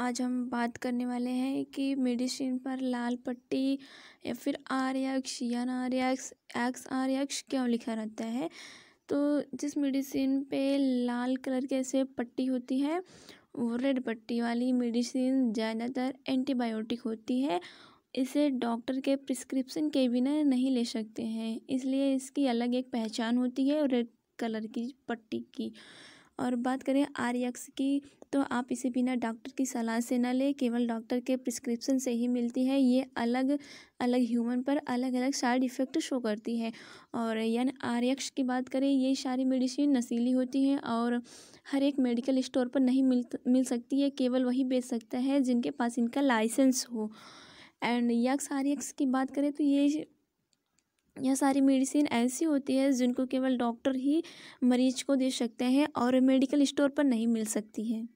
आज हम बात करने वाले हैं कि मेडिसिन पर लाल पट्टी या फिर आर्यक्ष यन आर्यक्ष एक्स आर्यक्ष क्यों लिखा रहता है तो जिस मेडिसिन पे लाल कलर के ऐसे पट्टी होती है वो रेड पट्टी वाली मेडिसिन ज़्यादातर एंटीबायोटिक होती है इसे डॉक्टर के प्रिस्क्रिप्शन के बिना नहीं ले सकते हैं इसलिए इसकी अलग एक पहचान होती है रेड कलर की पट्टी की और बात करें आर की तो आप इसे बिना डॉक्टर की सलाह से ना लें केवल डॉक्टर के प्रिस्क्रिप्शन से ही मिलती है ये अलग अलग ह्यूमन पर अलग अलग साइड इफ़ेक्ट शो करती है और यानी आर एक्स की बात करें ये सारी मेडिसिन नशीली होती है और हर एक मेडिकल स्टोर पर नहीं मिल मिल सकती है केवल वही बेच सकता है जिनके पास इनका लाइसेंस हो एंड यक्स आर एक्स की बात करें तो ये यह सारी मेडिसिन ऐसी होती है जिनको केवल डॉक्टर ही मरीज को दे सकते हैं और मेडिकल स्टोर पर नहीं मिल सकती है